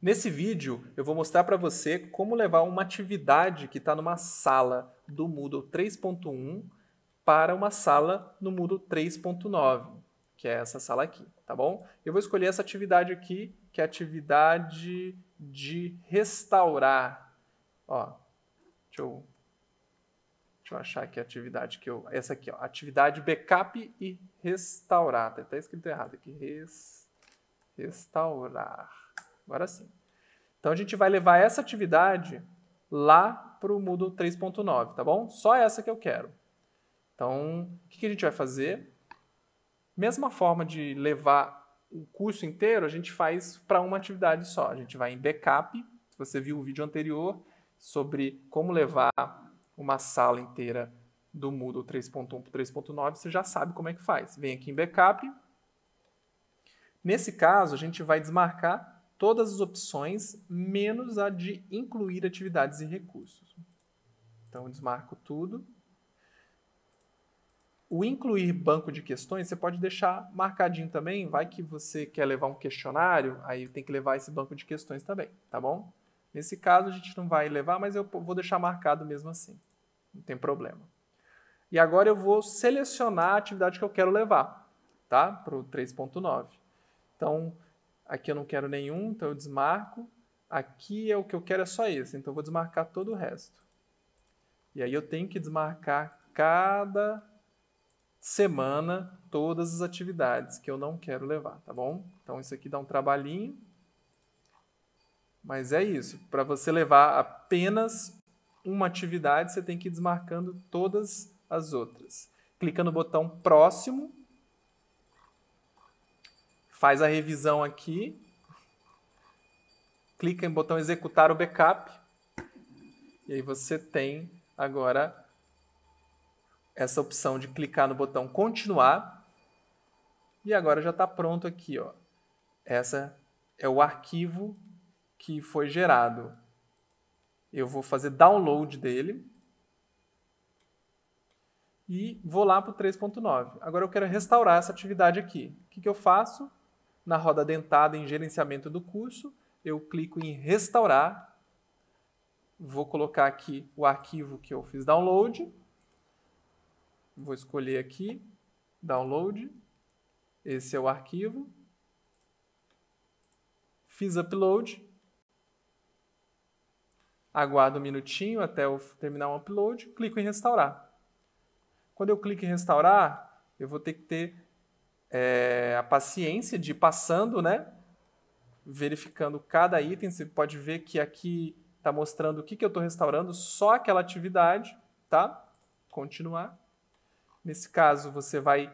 Nesse vídeo, eu vou mostrar para você como levar uma atividade que está numa sala do Moodle 3.1 para uma sala no Moodle 3.9, que é essa sala aqui, tá bom? Eu vou escolher essa atividade aqui, que é a atividade de restaurar. Ó, deixa eu, deixa eu achar aqui a atividade que eu... Essa aqui, ó, atividade backup e restaurar. Tá até escrito errado aqui, res, restaurar. Agora sim. Então a gente vai levar essa atividade lá para o Moodle 3.9, tá bom? Só essa que eu quero. Então, o que a gente vai fazer? Mesma forma de levar o curso inteiro, a gente faz para uma atividade só. A gente vai em backup, se você viu o vídeo anterior sobre como levar uma sala inteira do Moodle 3.1 para 3.9, você já sabe como é que faz. Vem aqui em backup. Nesse caso, a gente vai desmarcar todas as opções, menos a de incluir atividades e recursos. Então, desmarco tudo. O incluir banco de questões, você pode deixar marcadinho também, vai que você quer levar um questionário, aí tem que levar esse banco de questões também, tá bom? Nesse caso, a gente não vai levar, mas eu vou deixar marcado mesmo assim, não tem problema. E agora eu vou selecionar a atividade que eu quero levar, tá? Para o 3.9. Então, aqui eu não quero nenhum, então eu desmarco. Aqui é o que eu quero é só esse, então eu vou desmarcar todo o resto. E aí eu tenho que desmarcar cada semana todas as atividades que eu não quero levar, tá bom? Então isso aqui dá um trabalhinho. Mas é isso, para você levar apenas uma atividade, você tem que ir desmarcando todas as outras. Clica no botão próximo faz a revisão aqui, clica em botão executar o backup, e aí você tem agora essa opção de clicar no botão continuar, e agora já está pronto aqui. Ó. Essa é o arquivo que foi gerado. Eu vou fazer download dele e vou lá para o 3.9. Agora eu quero restaurar essa atividade aqui. O que, que eu faço? na roda dentada em gerenciamento do curso, eu clico em restaurar, vou colocar aqui o arquivo que eu fiz download, vou escolher aqui, download, esse é o arquivo, fiz upload, aguardo um minutinho até eu terminar o upload, clico em restaurar. Quando eu clico em restaurar, eu vou ter que ter é, a paciência de ir passando, né? Verificando cada item. Você pode ver que aqui está mostrando o que, que eu estou restaurando, só aquela atividade, tá? Continuar. Nesse caso, você vai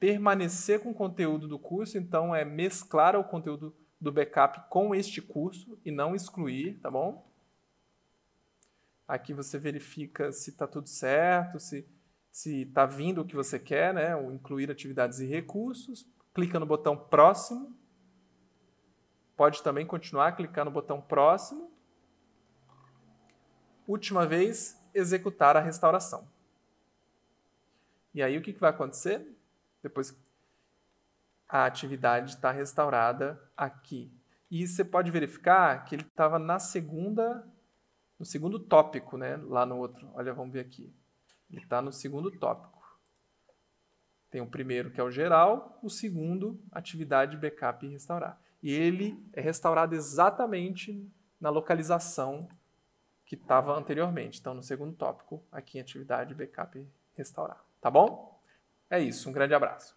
permanecer com o conteúdo do curso, então é mesclar o conteúdo do backup com este curso e não excluir, tá bom? Aqui você verifica se está tudo certo, se se está vindo o que você quer, né? incluir atividades e recursos. Clica no botão próximo. Pode também continuar clicando clicar no botão próximo. Última vez, executar a restauração. E aí o que, que vai acontecer? Depois a atividade está restaurada aqui. E você pode verificar que ele estava na segunda, no segundo tópico, né? Lá no outro. Olha, vamos ver aqui. Ele está no segundo tópico. Tem o primeiro, que é o geral, o segundo, atividade, backup e restaurar. E ele é restaurado exatamente na localização que estava anteriormente. Então, no segundo tópico, aqui em atividade, backup e restaurar. Tá bom? É isso. Um grande abraço.